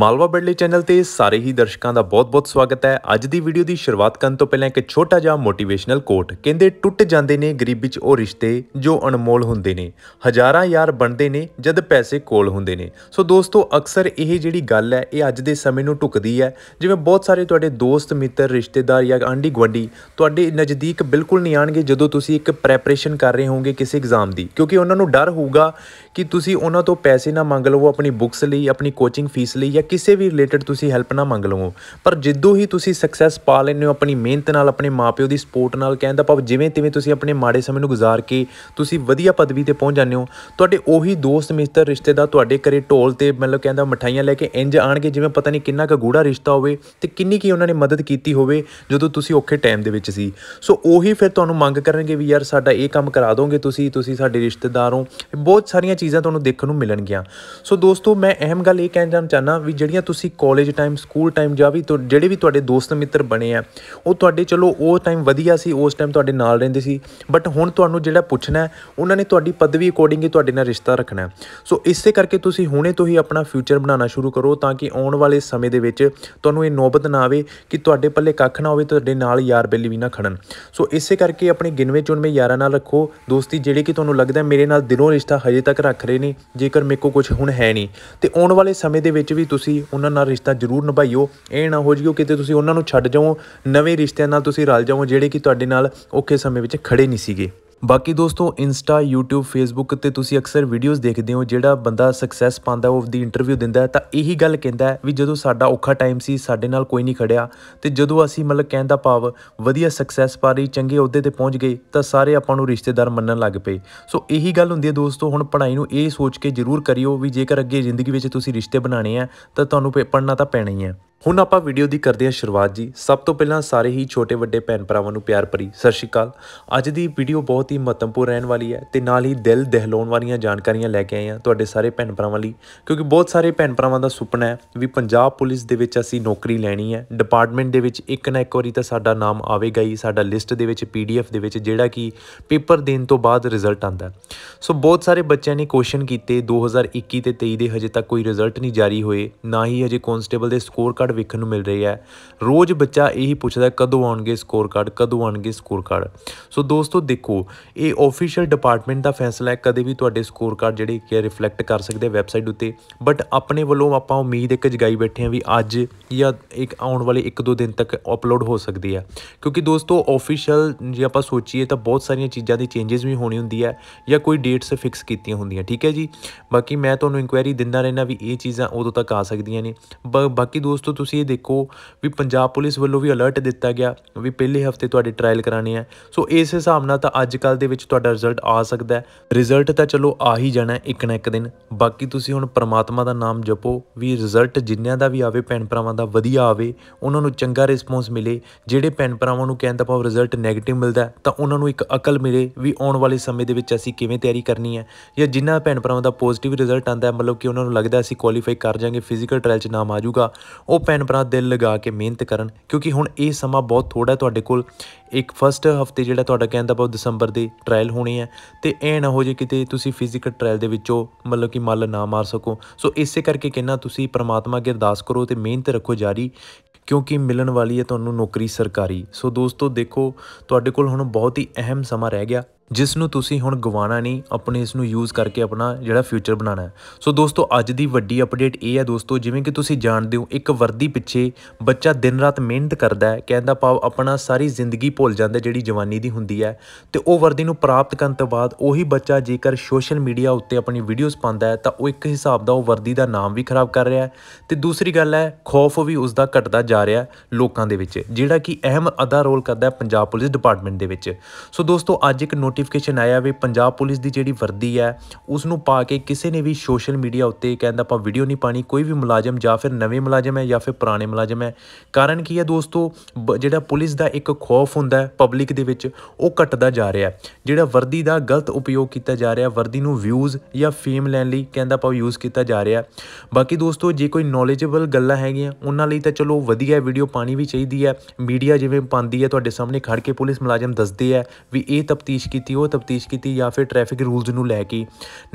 Malwa ਬੜਲੀ channel ਤੇ ਸਾਰੇ ਹੀ ਦਰਸ਼ਕਾਂ ਦਾ ਬਹੁਤ-ਬਹੁਤ ਸਵਾਗਤ ਹੈ ਅੱਜ ਦੀ ਵੀਡੀਓ ਦੀ ਸ਼ੁਰੂਆਤ ਕਰਨ ਤੋਂ ਪਹਿਲਾਂ ਇੱਕ ਛੋਟਾ ਜਿਹਾ ਮੋਟੀਵੇਸ਼ਨਲ ਕੋਟ ਕਹਿੰਦੇ ਟੁੱਟ ਜਾਂਦੇ ਨੇ ਗਰੀਬੀ 'ਚ ਉਹ ਰਿਸ਼ਤੇ ਜੋ ਅਨਮੋਲ ਹੁੰਦੇ ਨੇ ਹਜ਼ਾਰਾਂ ਯਾਰ ਬਣਦੇ ਨੇ ਜਦ ਪੈਸੇ ਕੋਲ ਹੁੰਦੇ ਨੇ ਸੋ ਦੋਸਤੋ ਅਕਸਰ ਇਹ ਜਿਹੜੀ ਗੱਲ ਹੈ ਇਹ ਅੱਜ ਦੇ ਸਮੇਂ ਨੂੰ ਟੁੱਕਦੀ ਹੈ ਜਿਵੇਂ ਬਹੁਤ ਸਾਰੇ ਤੁਹਾਡੇ ਦੋਸਤ ਮਿੱਤਰ ਰਿਸ਼ਤੇਦਾਰ ਜਾਂ ਆਂਢੀ ਗੁਆਂਢੀ ਤੁਹਾਡੇ ਨਜ਼ਦੀਕ ਬਿਲਕੁਲ ਨਹੀਂ ਆਣਗੇ ਜਦੋਂ ਤੁਸੀਂ ਇੱਕ ਪ੍ਰੈਪਰੇਸ਼ਨ ਕਰ ਰਹੇ ਹੋਵੋਗੇ ਕਿਸੇ ਐਗਜ਼ਾਮ ਦੀ ਕਿਉਂਕਿ ਉਹਨਾਂ ਨੂੰ ਡਰ ਹੋਊਗਾ ਕਿ ਤੁਸੀਂ ਉਹਨਾਂ ਤੋਂ ਪੈਸੇ ਨਾ ਮੰਗ ਲਵੋ ਆਪਣੀ ਬੁੱਕਸ ਲਈ ਆਪਣੀ ਕੋਚਿੰਗ ਫੀਸ ਲਈ ਜਾਂ ਕਿਸੇ ਵੀ ਰਿਲੇਟਡ ਤੁਸੀਂ ਹੈਲਪ ਨਾ ਮੰਗ ਲਵੋ ਪਰ ਜਿੱਦੋਂ ਹੀ ਤੁਸੀਂ ਸਕਸੈਸ ਪਾ ਲੈਂਦੇ ਹੋ ਆਪਣੀ ਮਿਹਨਤ ਨਾਲ ਆਪਣੇ ਮਾਪਿਓ ਦੀ ਸਪੋਰਟ ਨਾਲ ਕਹਿੰਦਾ ਭਾਵ ਜਿਵੇਂ ਤਿਵੇਂ ਤੁਸੀਂ ਆਪਣੇ ਮਾੜੇ ਸਮੇਂ ਨੂੰ ਗੁਜ਼ਾਰ ਕੇ ਤੁਸੀਂ ਵਧੀਆ ਪਦਵੀ ਤੇ ਪਹੁੰਚ ਜਾਂਦੇ ਹੋ ਤੁਹਾਡੇ ਉਹੀ ਦੋਸਤ ਮਿੱਤਰ ਰਿਸ਼ਤੇਦਾਰ ਤੁਹਾਡੇ ਘਰੇ ਢੋਲ ਤੇ ਮਤਲਬ ਕਹਿੰਦਾ ਮਠਾਈਆਂ ਲੈ ਕੇ ਇੰਜ ਆਣਗੇ ਜਿਵੇਂ ਪਤਾ ਨਹੀਂ ਕਿੰਨਾ ਕੁ ਗੂੜਾ ਰਿਸ਼ਤਾ ਹੋਵੇ ਤੇ ਕਿੰਨੀ ਕੀ ਉਹਨਾਂ ਨੇ ਮਦਦ ਕੀਤੀ ਹੋਵੇ ਜਦੋਂ ਤੁਸੀਂ ਔਖੇ ਟਾਈਮ ਦੇ ਵਿੱਚ ਸੀ ਸੋ ਉਹੀ ਫਿਰ ਤੁਹਾਨੂੰ ਮੰਗ ਕਰਨਗੇ ਵੀ ਯਾਰ ਸਾਡਾ ਇਹ ਕੰਮ ਕਰਾ ਦੋਗੇ ਤੁਸੀਂ ਤੁਸੀਂ ਸਾਡੇ ਰਿਸ਼ਤੇਦਾਰ ਹੋ ਬਹੁਤ ਸਾਰੀਆਂ ਚੀਜ਼ਾਂ ਤੁਹਾਨੂੰ ਦੇਖਣ ਨੂੰ ਮਿਲਣਗੀਆਂ ਸੋ ਦੋਸਤੋ ਮੈਂ ਅਹਿਮ ਗੱਲ ਇਹ ਕਹਿਣਾ ਚਾਹਨਾ ਵੀ ਜਿਹੜੀਆਂ ਤੁਸੀਂ ਕਾਲਜ ਟਾਈਮ ਸਕੂਲ ਟਾਈਮ ਜਾਂ ਵੀ ਜਿਹੜੇ ਵੀ ਤੁਹਾਡੇ ਦੋਸਤ ਮਿੱਤਰ ਬਣੇ ਆ ਉਹ ਤੁਹਾਡੇ ਚਲੋ ਉਹ ਟਾਈਮ ਵਧੀਆ ਸੀ ਉਸ ਟਾਈਮ ਤੁਹਾਡੇ ਨਾਲ ਰਹਿੰਦੇ ਸੀ ਬਟ ਹੁਣ ਤੁਹਾਨੂੰ ਜਿਹੜਾ ਪੁੱਛਣਾ ਉਹਨਾਂ ਨੇ ਤੁਹਾਡੀ ਪਦਵੀ ਅਕੋਰਡਿੰਗ ਹੀ ਤੁਹਾਡੇ ਨਾਲ ਰਿਸ਼ਤਾ ਰੱਖਣਾ ਸੋ ਇਸੇ ਕਰਕੇ ਤੁਸੀਂ ਹੁਣੇ ਤੋਂ ਹੀ ਆਪਣਾ ਫਿਊਚਰ ਬਣਾਉਣਾ ਸ਼ੁਰੂ ਕਰੋ ਤਾਂ ਕਿ ਆਉਣ ਵਾਲੇ ਸਮੇਂ ਦੇ ਵਿੱਚ ਤੁਹਾਨੂੰ ਇਹ ਨੌਬਤ ਨਾ ਆਵੇ ਕਿ ਤੁਹਾਡੇ ਪੱਲੇ ਕੱਖ ਨਾ ਹੋਵੇ ਤੁਹਾਡੇ ਨਾਲ ਯਾਰ ਬੇਲੀ ਵੀ ਨਾ ਖੜਨ ਸੋ ਇਸੇ ਕਰਕੇ ਆਪਣੇ ਗਿਣਵੇਂ ਚੁਣਵੇਂ ਯਾਰਾਂ ਨਾਲ ਰੱਖੋ ਦੋਸਤੀ ਜਿਹੜੇ ਕਿ ਤੁਹਾਨੂੰ ਲੱਗਦਾ ਮੇਰੇ ਨਾਲ ਦਿਲੋਂ ਰਿਸ਼ਤਾ ਹਜੇ ਤੱਕ ਰੱਖ ਰਹੇ ਨੇ ਜੇਕਰ ਮੇਰੇ ਕੋ ਕੁਝ ਹੁਣ ਹੈ ਨਹੀਂ ਤੇ ਆਉਣ ਵਾਲੇ ਸਮੇਂ ਦੇ ਵਿੱਚ ਵੀ ਤੁਸੀਂ ਉਹਨਾਂ ਨਾਲ ਰਿਸ਼ਤਾ ਜ਼ਰੂਰ ਨਿਭਾਈਓ ਇਹ ਨਾ ਹੋ ਜਿਓ ਕਿਤੇ ਤੁਸੀਂ ਉਹਨਾਂ ਨੂੰ ਛੱਡ ਜਾਓ ਨਵੇਂ ਰਿਸ਼ਤਿਆਂ ਨਾਲ ਤੁਸੀਂ ਰਲ ਜਾਓ ਜਿਹੜੇ ਕਿ ਤੁਹਾਡੇ ਨਾਲ ਔਖੇ ਸਮੇਂ ਵਿੱਚ ਖੜੇ ਨਹੀਂ ਸੀਗੇ ਬਾਕੀ ਦੋਸਤੋ ਇੰਸਟਾ YouTube Facebook ਤੇ ਤੁਸੀਂ ਅਕਸਰ ਵੀਡੀਓਜ਼ ਦੇਖਦੇ ਹੋ ਜਿਹੜਾ ਬੰਦਾ ਸਕਸੈਸ ਪਾਉਂਦਾ ਉਹ ਦੀ ਇੰਟਰਵਿਊ ਦਿੰਦਾ ਤਾਂ ਇਹੀ ਗੱਲ ਕਹਿੰਦਾ ਵੀ ਜਦੋਂ ਸਾਡਾ ਔਖਾ ਟਾਈਮ ਸੀ ਸਾਡੇ ਨਾਲ ਕੋਈ ਨਹੀਂ ਖੜਿਆ ਤੇ ਜਦੋਂ ਅਸੀਂ ਮਤਲਬ ਕਹਿੰਦਾ ਪਾਵ ਵਧੀਆ ਸਕਸੈਸ ਪਾ ਰਹੀ ਚੰਗੇ ਅਹੁਦੇ ਤੇ ਪਹੁੰਚ ਗਏ ਤਾਂ ਸਾਰੇ ਆਪਾਂ ਨੂੰ ਰਿਸ਼ਤੇਦਾਰ ਮੰਨਣ ਲੱਗ ਪਏ ਸੋ ਇਹੀ ਗੱਲ ਹੁੰਦੀ ਹੈ ਦੋਸਤੋ ਹੁਣ ਪੜ੍ਹਾਈ ਨੂੰ ਇਹ ਸੋਚ ਕੇ ਜ਼ਰੂਰ ਕਰਿਓ ਵੀ ਜੇਕਰ ਅੱਗੇ ਜ਼ਿੰਦਗੀ ਵਿੱਚ ਤੁਸੀਂ ਰਿਸ਼ਤੇ ਬਣਾਣੇ ਆ ਤਾਂ ਤੁਹਾਨੂੰ ਪੜ੍ਹਨਾ ਤਾਂ ਪੈਣਾ ਹੀ ਹੈ ਹੁਣ ਆਪਾਂ ਵੀਡੀਓ ਦੀ ਕਰਦੇ ਹਾਂ ਸ਼ੁਰੂਆਤ ਜੀ ਸਭ ਤੋਂ ਪਹਿਲਾਂ ਸਾਰੇ ਹੀ ਛੋਟੇ ਵੱਡੇ ਭੈਣ ਭਰਾਵਾਂ ਨੂੰ ਪਿਆਰ ਭਰੀ ਸਤਿ ਸ਼੍ਰੀ ਅਕਾਲ ਅੱਜ ਦੀ ਵੀਡੀਓ ਬਹੁਤ ਹੀ ਮਹੱਤਵਪੂਰਨ ਰਹਿਣ ਵਾਲੀ ਹੈ ਤੇ ਨਾਲ ਹੀ ਦਿਲ ਦਹਿਲਾਉਣ ਵਾਲੀਆਂ ਜਾਣਕਾਰੀਆਂ ਲੈ ਕੇ ਆਏ ਹਾਂ ਤੁਹਾਡੇ ਸਾਰੇ ਭੈਣ ਭਰਾਵਾਂ ਲਈ ਕਿਉਂਕਿ ਬਹੁਤ ਸਾਰੇ ਭੈਣ ਭਰਾਵਾਂ ਦਾ ਸੁਪਨਾ ਹੈ ਵੀ ਪੰਜਾਬ ਪੁਲਿਸ ਦੇ ਵਿੱਚ ਅਸੀਂ ਨੌਕਰੀ ਲੈਣੀ ਹੈ ਡਿਪਾਰਟਮੈਂਟ ਦੇ ਵਿੱਚ ਇੱਕ ਨਾ ਇੱਕ ਵਾਰੀ ਤਾਂ ਸਾਡਾ ਨਾਮ ਆਵੇਗਾ ਹੀ ਸਾਡਾ ਲਿਸਟ ਦੇ ਵਿੱਚ ਪੀਡੀਐਫ ਦੇ ਵਿੱਚ ਜਿਹੜਾ ਕਿ ਪੇਪਰ ਦੇਣ ਤੋਂ ਬਾਅਦ ਰਿਜ਼ਲਟ ਆਂਦਾ ਸੋ ਬਹੁਤ ਸਾਰੇ ਬੱਚਿਆਂ ਨੇ ਕੁਐਸਚਨ ਕੀਤੇ 2021 ਤੇ 23 ਦੇ ਹਜੇ ਤੱਕ ਕੋਈ ਰਿਜ਼ਲਟ ਨਹੀਂ ਜਾਰੀ ਹੋਏ ਨਾ ਹੀ ਹਜੇ ਕਨਸਟੇਬਲ ਦੇ ਸਕੋਰ ਕਾਰਡ ਕਾਰਡ ਵੇਖਣ ਨੂੰ ਮਿਲ ਰਹੀ ਹੈ ਰੋਜ਼ ਬੱਚਾ ਇਹੀ ਪੁੱਛਦਾ ਕਦੋਂ ਆਉਣਗੇ ਸਕੋਰ ਕਾਰਡ ਕਦੋਂ ਆਉਣਗੇ ਸਕੋਰ ਕਾਰਡ ਸੋ ਦੋਸਤੋ ਦੇਖੋ ਇਹ ਆਫੀਸ਼ੀਅਲ ਡਿਪਾਰਟਮੈਂਟ ਦਾ ਫੈਸਲਾ ਹੈ ਕਦੇ ਵੀ ਤੁਹਾਡੇ ਸਕੋਰ ਕਾਰਡ ਜਿਹੜੇ ਕਿ ਰਿਫਲੈਕਟ ਕਰ ਸਕਦੇ ਵੈਬਸਾਈਟ ਉੱਤੇ ਬਟ ਆਪਣੇ ਵੱਲੋਂ ਆਪਾਂ ਉਮੀਦ ਇੱਕ ਜਗਾਈ ਬੈਠੇ ਆ ਵੀ ਅੱਜ ਜਾਂ ਇੱਕ ਆਉਣ ਵਾਲੇ 1-2 ਦਿਨ ਤੱਕ ਅਪਲੋਡ ਹੋ ਸਕਦੀ ਹੈ ਕਿਉਂਕਿ ਦੋਸਤੋ ਆਫੀਸ਼ੀਅਲ ਜੇ ਆਪਾਂ ਸੋਚੀਏ ਤਾਂ ਬਹੁਤ ਸਾਰੀਆਂ ਚੀਜ਼ਾਂ ਦੀ ਚੇਂਜਸ ਵੀ ਹੋਣੀ ਹੁੰਦੀ ਹੈ ਜਾਂ ਕੋਈ ਡੇਟਸ ਫਿਕਸ ਕੀਤੀਆਂ ਹੁੰਦੀਆਂ ਠੀਕ ਹੈ ਜੀ ਬਾਕੀ ਮੈਂ ਤੁਹਾਨੂੰ ਇਨਕੁਆਇਰੀ ਦਿੰਦਾ ਰਹਿਣਾ ਵੀ ਇਹ ਚੀਜ਼ਾਂ ਉਦੋਂ ਤੱਕ ਆ ਸਕਦੀਆਂ ਨੇ ਬਾਕੀ ਦੋਸਤੋ ਤੁਸੀਂ ਇਹ ਦੇਖੋ ਵੀ ਪੰਜਾਬ ਪੁਲਿਸ ਵੱਲੋਂ ਵੀ ਅਲਰਟ ਦਿੱਤਾ ਗਿਆ ਵੀ ਪਹਿਲੇ ਹਫਤੇ ਤੁਹਾਡੇ ਟ੍ਰਾਇਲ ਕਰਾਣੇ ਆ ਸੋ ਇਸ ਹਿਸਾਬ ਨਾਲ ਤਾਂ ਅੱਜ ਕੱਲ ਦੇ ਵਿੱਚ ਤੁਹਾਡਾ ਰਿਜ਼ਲਟ ਆ ਸਕਦਾ ਹੈ ਰਿਜ਼ਲਟ ਤਾਂ ਚਲੋ ਆ ਹੀ ਜਾਣਾ ਇੱਕ ਨਾ ਇੱਕ ਦਿਨ ਬਾਕੀ ਤੁਸੀਂ ਹੁਣ ਪ੍ਰਮਾਤਮਾ ਦਾ ਨਾਮ ਜਪੋ ਵੀ ਰਿਜ਼ਲਟ ਜਿੰਨਿਆਂ ਦਾ ਵੀ ਆਵੇ ਭੈਣ ਭਰਾਵਾਂ ਦਾ ਵਧੀਆ ਆਵੇ ਉਹਨਾਂ ਨੂੰ ਚੰਗਾ ਰਿਸਪੌਂਸ ਮਿਲੇ ਜਿਹੜੇ ਭੈਣ ਭਰਾਵਾਂ ਨੂੰ ਕਹਿੰਦਾ ਪਾਵ ਰਿਜ਼ਲਟ 네ਗੇਟਿਵ ਮਿਲਦਾ ਤਾਂ ਉਹਨਾਂ ਨੂੰ ਇੱਕ ਅਕਲ ਮਿਲੇ ਵੀ ਆਉਣ ਵਾਲੇ ਸਮੇਂ ਦੇ ਵਿੱਚ ਅਸੀਂ ਕਿਵੇਂ ਤਿਆਰੀ ਕਰਨੀ ਹੈ ਜਾਂ ਜਿਨ੍ਹਾਂ ਭੈਣ ਭਰਾਵਾਂ ਦਾ ਪੋਜ਼ਿਟਿਵ ਰਿਜ਼ਲਟ ਆਂਦਾ ਮਤਲਬ ਕਿ ਉਹਨਾਂ ਨੂੰ ਲੱਗਦਾ ਅਸੀਂ ਕੁਆਲੀਫਾਈ ਕਰ ਜਾਾਂਗੇ ਫਿਜ਼ੀਕਲ ਟ੍ਰਾਇਲ 'ਚ ਨਾਮ ਆ ਜਾਊਗਾ ਉਹ ਭੈਣ ਭਰਾ ਦਿਲ ਲਗਾ ਕੇ ਮਿਹਨਤ ਕਰਨ ਕਿਉਂਕਿ ਹੁਣ ਇਹ ਸਮਾਂ ਬਹੁਤ ਥੋੜਾ ਤੁਹਾਡੇ ਕੋਲ ਇੱਕ ਫਸਟ ਹਫਤੇ ਜਿਹੜਾ ਤੁਹਾਡਾ ਕਹਿੰਦਾ ਬਹੁਤ ਦਸੰਬਰ ਦੇ ਟ੍ਰਾਇਲ ਹੋਣੇ ਆ ਤੇ ਐ ਨਾ ਹੋ ਜੇ ਕਿਤੇ ਤੁਸੀਂ ਫਿਜ਼ੀਕਲ ਟ੍ਰਾਇਲ ਦੇ ਵਿੱਚੋਂ ਮਤਲਬ ਕਿ ਮੱਲ ਨਾ ਮਾਰ ਸਕੋ ਸੋ ਇਸੇ ਕਰਕੇ ਕਹਿਣਾ ਤੁਸੀਂ ਪ੍ਰਮਾਤਮਾ ਅੱਗੇ ਅਰਦਾਸ ਕਰੋ ਤੇ ਮਿਹਨਤ ਰੱਖੋ ਜਾਰੀ ਕਿਉਂਕਿ ਮਿਲਣ ਵਾਲੀ ਹੈ ਤੁਹਾਨੂੰ ਨੌਕਰੀ ਸਰਕਾਰੀ ਸੋ ਦੋਸਤੋ ਦੇਖੋ ਤੁਹਾਡੇ ਕੋਲ ਹੁਣ ਬਹੁਤ ਹੀ ਅਹਿਮ ਸਮਾਂ ਰਹਿ ਗਿਆ ਜਿਸ ਨੂੰ ਤੁਸੀਂ ਹੁਣ ਗਵਾਣਾ ਨਹੀਂ ਆਪਣੇ ਇਸ ਨੂੰ ਯੂਜ਼ ਕਰਕੇ ਆਪਣਾ ਜਿਹੜਾ ਫਿਊਚਰ ਬਣਾਣਾ ਹੈ ਸੋ ਦੋਸਤੋ ਅੱਜ ਦੀ ਵੱਡੀ ਅਪਡੇਟ ਇਹ ਹੈ ਦੋਸਤੋ ਜਿਵੇਂ ਕਿ ਤੁਸੀਂ ਜਾਣਦੇ ਹੋ ਇੱਕ ਵਰਦੀ ਪਿੱਛੇ ਬੱਚਾ ਦਿਨ ਰਾਤ ਮਿਹਨਤ ਕਰਦਾ ਹੈ ਕਹਿੰਦਾ ਪਾਵ ਆਪਣਾ ਸਾਰੀ ਜ਼ਿੰਦਗੀ ਭੁੱਲ ਜਾਂਦਾ ਜਿਹੜੀ ਜਵਾਨੀ ਦੀ ਹੁੰਦੀ ਹੈ ਤੇ ਉਹ ਵਰਦੀ ਨੂੰ ਪ੍ਰਾਪਤ ਕਰਨ ਤੋਂ ਬਾਅਦ ਉਹੀ ਬੱਚਾ ਜੇਕਰ ਸੋਸ਼ਲ ਮੀਡੀਆ ਉੱਤੇ ਆਪਣੀ ਵੀਡੀਓਜ਼ ਪਾਉਂਦਾ ਹੈ ਤਾਂ ਉਹ ਇੱਕ ਹਿਸਾਬ ਦਾ ਉਹ ਵਰਦੀ ਦਾ ਨਾਮ ਵੀ ਖਰਾਬ ਕਰ ਰਿਹਾ ਹੈ ਤੇ ਦੂਸਰੀ ਗੱਲ ਹੈ ਖੌਫ ਵੀ ਉਸ ਦਾ ਘਟਦਾ ਜਾ ਰਿਹਾ ਲੋਕਾਂ ਦੇ ਵਿੱਚ ਜਿਹੜਾ ਕਿ ਅਹਿਮ ਅਦਾ ਰੋਲ ਕਰਦਾ ਹੈ ਪੰਜਾਬ ਪੁਲਿਸ ਡਿਪਾਰਟਮੈਂਟ ਦੇ ਵਿੱਚ ਸੋ ਦੋਸਤੋ ਅੱਜ ਇੱਕ ਨੋਟ ਨੋਟੀਫਿਕੇਸ਼ਨ ਆਇਆ ਵੀ ਪੰਜਾਬ ਪੁਲਿਸ ਦੀ ਜਿਹੜੀ ਵਰਦੀ ਹੈ ਉਸ ਨੂੰ ਪਾ ਕੇ ਕਿਸੇ ਨੇ ਵੀ ਸੋਸ਼ਲ ਮੀਡੀਆ ਉੱਤੇ ਕਹਿੰਦਾ ਆਪਾਂ ਵੀਡੀਓ ਨਹੀਂ ਪਾਣੀ ਕੋਈ ਵੀ ਮੁਲਾਜ਼ਮ ਜਾਂ ਫਿਰ ਨਵੇਂ ਮੁਲਾਜ਼ਮ ਹੈ ਜਾਂ ਫਿਰ ਪੁਰਾਣੇ ਮੁਲਾਜ਼ਮ ਹੈ ਕਾਰਨ ਕੀ ਹੈ ਦੋਸਤੋ ਜਿਹੜਾ ਪੁਲਿਸ ਦਾ ਇੱਕ ਖੌਫ ਹੁੰਦਾ ਹੈ ਪਬਲਿਕ ਦੇ ਵਿੱਚ ਉਹ ਘਟਦਾ ਜਾ ਰਿਹਾ ਜਿਹੜਾ ਵਰਦੀ ਦਾ ਗਲਤ ਉਪਯੋਗ ਕੀਤਾ ਜਾ ਰਿਹਾ ਵਰਦੀ ਨੂੰ ਵਿਊਜ਼ ਜਾਂ ਫੇਮ ਲੈਣ ਲਈ ਕਹਿੰਦਾ ਆਪਾਂ ਯੂਜ਼ ਕੀਤਾ ਜਾ ਰਿਹਾ ਬਾਕੀ ਦੋਸਤੋ ਜੇ ਕੋਈ ਨੋਲੇਜੇਬਲ ਗੱਲਾਂ ਹੈਗੀਆਂ ਉਹਨਾਂ ਲਈ ਤਾਂ ਚਲੋ ਵਧੀਆ ਵੀਡੀਓ ਪਾਣੀ ਵੀ ਚਾਹੀਦੀ ਹੈ ਮੀਡੀਆ ਜਿਵੇਂ ਪਾਉਂਦੀ ਹੈ ਤੁਹਾਡੇ ਸਾਹਮਣੇ ਖੜ ਕੇ ਪੁਲਿਸ ਮੁਲਾਜ਼ਮ ਦੱਸਦੇ ਆ ਵੀ ਇਹ ਤਫਤੀਸ਼ ਕੀਤੀ ਕੀਤੀ ਉਹ ਤਫਤੀਸ਼ ਕੀਤੀ ਜਾਂ ਫਿਰ ਟ੍ਰੈਫਿਕ ਰੂਲਸ ਨੂੰ ਲੈ ਕੇ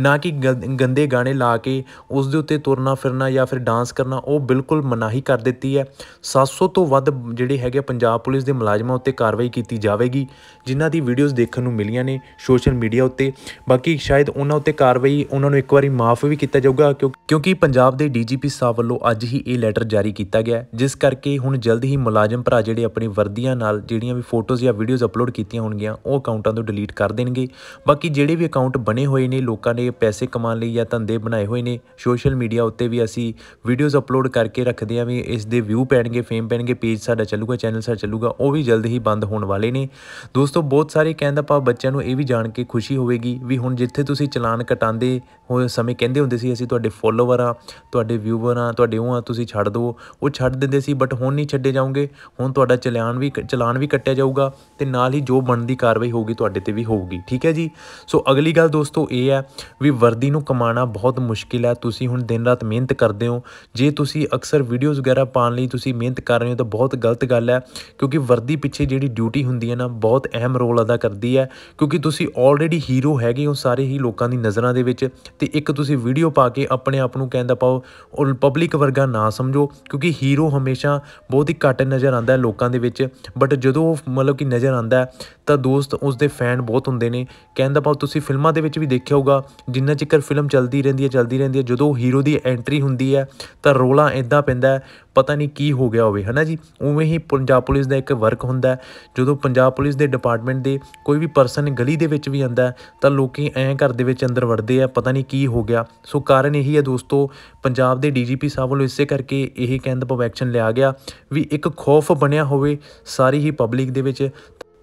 ਨਾ ਕਿ ਗੰਦੇ ਗਾਣੇ ਲਾ ਕੇ ਉਸ ਦੇ ਉੱਤੇ ਤੁਰਨਾ ਫਿਰਨਾ ਜਾਂ ਫਿਰ ਡਾਂਸ ਕਰਨਾ ਉਹ ਬਿਲਕੁਲ ਮਨਾਹੀ ਕਰ ਦਿੱਤੀ ਹੈ 700 ਤੋਂ ਵੱਧ ਜਿਹੜੇ ਹੈਗੇ ਪੰਜਾਬ ਪੁਲਿਸ ਦੇ ਮੁਲਾਜ਼ਮਾਂ ਉੱਤੇ ਕਾਰਵਾਈ ਕੀਤੀ ਜਾਵੇਗੀ ਜਿਨ੍ਹਾਂ ਦੀ ਵੀਡੀਓਜ਼ ਦੇਖਣ ਨੂੰ ਮਿਲੀਆਂ ਨੇ ਸੋਸ਼ਲ ਮੀਡੀਆ ਉੱਤੇ ਬਾਕੀ ਸ਼ਾਇਦ ਉਹਨਾਂ ਉੱਤੇ ਕਾਰਵਾਈ ਉਹਨਾਂ ਨੂੰ ਇੱਕ ਵਾਰੀ ਮਾਫ ਵੀ ਕੀਤਾ ਜਾਊਗਾ ਕਿਉਂਕਿ ਪੰਜਾਬ ਦੇ ਡੀਜੀਪੀ ਸਾਹਿਬ ਵੱਲੋਂ ਅੱਜ ਹੀ ਇਹ ਲੈਟਰ ਜਾਰੀ ਕੀਤਾ ਗਿਆ ਜਿਸ ਕਰਕੇ ਹੁਣ ਜਲਦ ਹੀ ਮੁਲਾਜ਼ਮ ਭਰਾ ਜਿਹੜੇ ਆਪਣੀ ਵਰਦੀਆਂ ਨਾਲ ਜਿਹੜੀਆਂ ਵੀ ਫੋਟੋਜ਼ ਜਾਂ ਵੀਡੀਓਜ਼ ਅਪਲੋਡ ਕੀਤੀਆਂ ਹੋਣਗੀਆਂ ਉਹ ਅਕਾਊਂਟਾਂ ਤੋਂ ਡਿਲੀਟ ਕਰ ਦੇਣਗੇ ਬਾਕੀ ਜਿਹੜੇ ਵੀ ਅਕਾਊਂਟ ਬਣੇ ਹੋਏ ਨੇ ਲੋਕਾਂ ਨੇ ਪੈਸੇ ਕਮਾਉਣ ਲਈ ਜਾਂ ਧੰਦੇ ਬਣਾਏ ਹੋਏ ਨੇ ਸੋਸ਼ਲ ਮੀਡੀਆ ਉੱਤੇ ਵੀ ਅਸੀਂ ਵੀਡੀਓਜ਼ ਅਪਲੋਡ ਕਰਕੇ ਰੱਖਦੇ ਆ ਵੀ ਇਸ ਦੇ ਵਿਊ ਪੈਣਗੇ ਫੇਮ ਪੈਣਗੇ ਪੇਜ ਸਾਡਾ ਚੱਲੂਗਾ ਚੈਨਲ ਸਾਡਾ ਚੱਲੂਗਾ ਉਹ ਵੀ ਜਲਦ ਹੀ ਬੰਦ ਹੋਣ ਵਾਲੇ ਨੇ ਦੋਸਤੋ ਬਹੁਤ ਸਾਰੇ ਕਹਿੰਦਾ ਪਾ ਬੱਚਿਆਂ ਨੂੰ ਇਹ ਵੀ ਜਾਣ ਕੇ ਖੁਸ਼ੀ ਹੋਵੇਗੀ ਵੀ ਹੁਣ ਜਿੱਥੇ ਤੁਸੀਂ ਚਲਾਨ ਕਟਾਉਂਦੇ ਉਹ ਸਮੇਂ ਕਹਿੰਦੇ ਹੁੰਦੇ ਸੀ ਅਸੀਂ ਤੁਹਾਡੇ ਫੋਲੋਵਰ ਆ ਤੁਹਾਡੇ ਵਿਊਵਰ ਆ ਤੁਹਾਡੇ ਉਹ ਆ ਤੁਸੀਂ ਛੱਡ ਦਿਓ ਉਹ ਛੱਡ ਦਿੰਦੇ ਸੀ ਬਟ ਹੁਣ ਨਹੀਂ ਛੱਡੇ ਜਾਉਂਗੇ ਹੁਣ ਤੁਹਾਡਾ ਚਲਾਨ ਵੀ ਚਲਾਨ ਵੀ ਕੱਟਿਆ ਜਾਊਗਾ ਤੇ ਨਾਲ ਹੀ ਜੋ ਬਣਦੀ ਕਾਰਵਾਈ ਹੋਊਗੀ ਤੁਹਾਡੇ ਤੇ ਵੀ ਹੋਊਗੀ ਠੀਕ ਹੈ ਜੀ ਸੋ ਅਗਲੀ ਗੱਲ ਦੋਸਤੋ ਇਹ ਹੈ ਵੀ ਵਰਦੀ ਨੂੰ ਕਮਾਉਣਾ ਬਹੁਤ ਮੁਸ਼ਕਿਲ ਹੈ ਤੁਸੀਂ ਹੁਣ ਦਿਨ ਰਾਤ ਮਿਹਨਤ ਕਰਦੇ ਹੋ ਜੇ ਤੁਸੀਂ ਅਕਸਰ ਵੀਡੀਓਜ਼ ਵਗੈਰਾ ਪਾਉਣ ਲਈ ਤੁਸੀਂ ਮਿਹਨਤ ਕਰ ਰਹੇ ਹੋ ਤਾਂ ਬਹੁਤ ਗਲਤ ਗੱਲ ਹੈ ਕਿਉਂਕਿ ਵਰਦੀ ਪਿੱਛੇ ਜਿਹੜੀ ਡਿਊਟੀ ਹੁੰਦੀ ਹੈ ਨਾ ਬਹੁਤ ਅਹਿਮ ਰੋਲ ਅਦਾ ਕਰਦੀ ਹੈ ਕਿਉਂਕਿ ਤੁਸੀਂ ਆਲਰੇਡੀ ਹੀਰੋ ਹੈਗੇ ਹੋ ਸਾਰੇ ਹੀ ਲੋਕਾਂ ਦੀ ਨਜ਼ਰਾਂ ਦੇ ਵਿੱਚ ਤੇ ਇੱਕ ਤੁਸੀਂ ਵੀਡੀਓ ਪਾ ਕੇ ਆਪਣੇ ਆਪ ਨੂੰ ਕਹਿੰਦਾ ਪਾਓ ਉਹ ਪਬਲਿਕ ਵਰਗਾ ਨਾ ਸਮਝੋ ਕਿਉਂਕਿ ਹੀਰੋ ਹਮੇਸ਼ਾ ਬਹੁਤ ਹੀ ਘੱਟ ਨਜ਼ਰ ਆਉਂਦਾ ਹੈ ਲੋਕਾਂ ਦੇ ਵਿੱਚ ਬਟ ਜਦੋਂ ਉਹ ਮਤਲਬ ਕਿ ਨਜ਼ਰ ਆਉਂਦਾ ਤਾਂ ਦੋਸਤ ਉਸ ਦੇ ਫੈਨ ਬਹੁਤ ਹੁੰਦੇ ਨੇ ਕਹਿੰਦਾ ਪਾਓ ਤੁਸੀਂ ਫਿਲਮਾਂ ਦੇ ਵਿੱਚ ਵੀ ਦੇਖਿਆ ਹੋਊਗਾ ਜਿੰਨਾ ਚਿਰ ਫਿਲਮ ਚੱਲਦੀ ਰਹਿੰਦੀ ਹੈ ਚੱਲਦੀ ਰਹਿੰਦੀ ਹੈ ਜਦੋਂ ਹੀਰੋ ਦੀ ਐਂਟਰੀ ਹੁੰਦੀ ਹੈ ਤਾਂ ਰੋਲਾ ਇਦਾਂ ਪੈਂਦਾ ਪਤਾ ਨਹੀਂ ਕੀ ਹੋ ਗਿਆ ਹੋਵੇ ਹਨਾ ਜੀ ਉਵੇਂ ਹੀ ਪੰਜਾਬ ਪੁਲਿਸ ਦਾ ਇੱਕ ਵਰਕ ਹੁੰਦਾ ਜਦੋਂ ਪੰਜਾਬ ਪੁਲਿਸ ਦੇ ਡਿਪਾਰਟਮੈਂਟ ਦੇ ਕੋਈ ਵੀ ਪਰਸਨ ਗਲੀ ਦੇ ਵਿੱਚ ਵੀ ਆਂਦਾ ਤਾਂ ਲੋਕੀ ਐਂ ਘਰ ਦੇ ਵਿੱਚ ਅੰਦਰ ਵੜਦੇ ਆ ਪਤਾ ਨਹੀਂ ਕੀ ਹੋ ਗਿਆ ਸੋ ਕਾਰਨ ਇਹੀ ਹੈ ਦੋਸਤੋ ਪੰਜਾਬ ਦੇ ਡੀਜੀਪੀ ਸਾਹਿਬ ਵੱਲੋਂ ਇਸੇ ਕਰਕੇ ਇਹ ਕਹਿੰਦ ਪਵੈਕਸ਼ਨ ਲਿਆ ਗਿਆ ਵੀ ਇੱਕ ਖੌਫ ਬਣਿਆ ਹੋਵੇ ਸਾਰੀ ਹੀ ਪਬਲਿਕ ਦੇ ਵਿੱਚ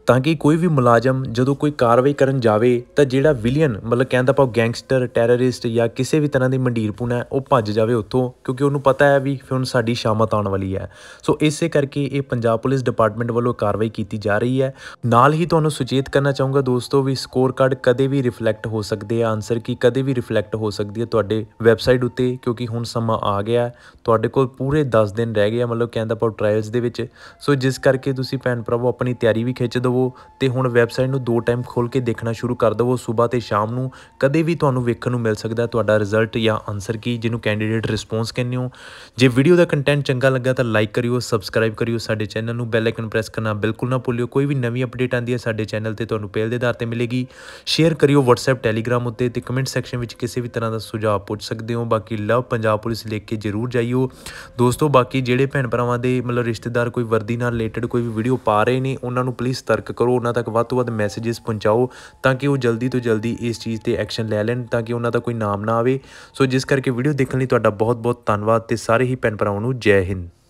ਤਾਂ ਕਿ ਕੋਈ ਵੀ ਮੁਲਾਜ਼ਮ ਜਦੋਂ ਕੋਈ ਕਾਰਵਾਈ ਕਰਨ ਜਾਵੇ ਤਾਂ ਜਿਹੜਾ ਵਿਲੀਅਨ ਮਤਲਬ ਕਹਿੰਦਾ ਪਾਉ ਗੈਂਗਸਟਰ ਟੈਰਰਿਸਟ ਜਾਂ ਕਿਸੇ ਵੀ ਤਰ੍ਹਾਂ ਦੀ ਮੰਡੀਰਪੂਣਾ ਹੈ ਉਹ ਭੱਜ ਜਾਵੇ ਉੱਥੋਂ ਕਿਉਂਕਿ ਉਹਨੂੰ ਪਤਾ ਹੈ ਵੀ ਫਿਰ ਹੁਣ ਸਾਡੀ ਸ਼ਾਮਤ ਆਉਣ ਵਾਲੀ ਹੈ ਸੋ ਇਸੇ ਕਰਕੇ ਇਹ ਪੰਜਾਬ ਪੁਲਿਸ ਡਿਪਾਰਟਮੈਂਟ ਵੱਲੋਂ ਕਾਰਵਾਈ ਕੀਤੀ ਜਾ ਰਹੀ ਹੈ ਨਾਲ ਹੀ ਤੁਹਾਨੂੰ ਸੁਚੇਤ ਕਰਨਾ ਚਾਹੂੰਗਾ ਦੋਸਤੋ ਵੀ ਸਕੋਰ ਕਾਰਡ ਕਦੇ ਵੀ ਰਿਫਲੈਕਟ ਹੋ ਸਕਦੇ ਆ ਆਨਸਰ ਕੀ ਕਦੇ ਵੀ ਰਿਫਲੈਕਟ ਹੋ ਸਕਦੀ ਹੈ ਤੁਹਾਡੇ ਵੈਬਸਾਈਟ ਉੱਤੇ ਕਿਉਂਕਿ ਹੁਣ ਸਮਾਂ ਆ ਗਿਆ ਤੁਹਾਡੇ ਕੋਲ ਪੂਰੇ 10 ਦਿਨ ਰਹਿ ਗਏ ਮਤਲਬ ਕਹਿੰਦਾ ਪਾਉ ਟ੍ਰਾਇਲਸ ਦੇ ਵਿੱਚ ਸੋ ਜਿਸ ਕਰਕੇ ਤੁਸੀਂ ਭੈਣ ਪ੍ਰਭੂ ਆਪਣੀ ਤਿਆਰੀ ਵੀ ਖਿੱਚ ਦੋ ਦਵੋ ਤੇ ਹੁਣ ਵੈਬਸਾਈਟ ਨੂੰ ਦੋ ਟਾਈਮ ਖੋਲ ਕੇ ਦੇਖਣਾ ਸ਼ੁਰੂ ਕਰ ਦਵੋ ਸਵੇਰ ਤੇ ਸ਼ਾਮ ਨੂੰ ਕਦੇ ਵੀ ਤੁਹਾਨੂੰ ਵੇਖਣ ਨੂੰ ਮਿਲ ਸਕਦਾ ਤੁਹਾਡਾ ਰਿਜ਼ਲਟ ਜਾਂ ਆਨਸਰ ਕੀ ਜਿਹਨੂੰ ਕੈਂਡੀਡੇਟ ਰਿਸਪੌਂਸ ਕਹਿੰਦੇ ਹੋ ਜੇ ਵੀਡੀਓ ਦਾ ਕੰਟੈਂਟ ਚੰਗਾ ਲੱਗਾ ਤਾਂ ਲਾਈਕ ਕਰਿਓ ਸਬਸਕ੍ਰਾਈਬ ਕਰਿਓ ਸਾਡੇ ਚੈਨਲ ਨੂੰ ਬੈਲ ਆਈਕਨ ਪ੍ਰੈਸ ਕਰਨਾ ਬਿਲਕੁਲ ਨਾ ਭੁੱਲਿਓ ਕੋਈ ਵੀ ਨਵੀਂ ਅਪਡੇਟ ਆਂਦੀ ਹੈ ਸਾਡੇ ਚੈਨਲ ਤੇ ਤੁਹਾਨੂੰ ਪਹਿਲ ਦੇ ਆਧਾਰ ਤੇ ਮਿਲੇਗੀ ਸ਼ੇਅਰ ਕਰਿਓ WhatsApp Telegram ਉੱਤੇ ਤੇ ਕਮੈਂਟ ਸੈਕਸ਼ਨ ਵਿੱਚ ਕਿਸੇ ਵੀ ਤਰ੍ਹਾਂ ਦਾ ਸੁਝਾਅ ਪੁੱਛ ਸਕਦੇ ਹੋ ਬਾਕੀ ਲਵ ਪੰਜਾਬ ਪੁਲਿਸ ਲਿਖ ਕੇ ਜ਼ਰੂਰ ਜਾਈਓ ਦੋਸਤੋ ਬਾਕੀ ਜਿਹੜੇ ਭੈਣ ਭਰਾਵਾਂ ਦੇ ਮਤਲਬ ਰਿਸ਼ਤੇਦਾਰ ਕੋਈ ਵਰਦੀ ਨਾਲ ਰਿਲੇਟਡ ਕੋਈ ਵੀ ਵੀਡੀਓ ਪਾ ਰਹੇ ਨੇ ਉਹਨਾਂ ਨੂੰ ਪਲੀਜ਼ ਤਰ ਸੰਪਰਕ ਕਰੋ ਉਹਨਾਂ ਤੱਕ ਵੱਧ ਤੋਂ ਵੱਧ ਮੈਸੇजेस ਪਹੁੰਚਾਓ ਤਾਂ ਕਿ ਉਹ ਜਲਦੀ ਤੋਂ ਜਲਦੀ ਇਸ ਚੀਜ਼ ਤੇ ਐਕਸ਼ਨ ਲੈ ਲੈਣ ਤਾਂ ਕਿ ਉਹਨਾਂ ਦਾ ਕੋਈ ਨਾਮ ਨਾ ਆਵੇ ਸੋ ਜਿਸ ਕਰਕੇ ਵੀਡੀਓ ਦੇਖਣ ਲਈ ਤੁਹਾਡਾ ਬਹੁਤ ਬਹੁਤ ਧੰਨਵਾਦ ਤੇ ਸਾਰੇ ਹੀ ਪੈਨ ਭਰਾਵਾਂ ਨੂੰ ਜੈ ਹਿੰਦ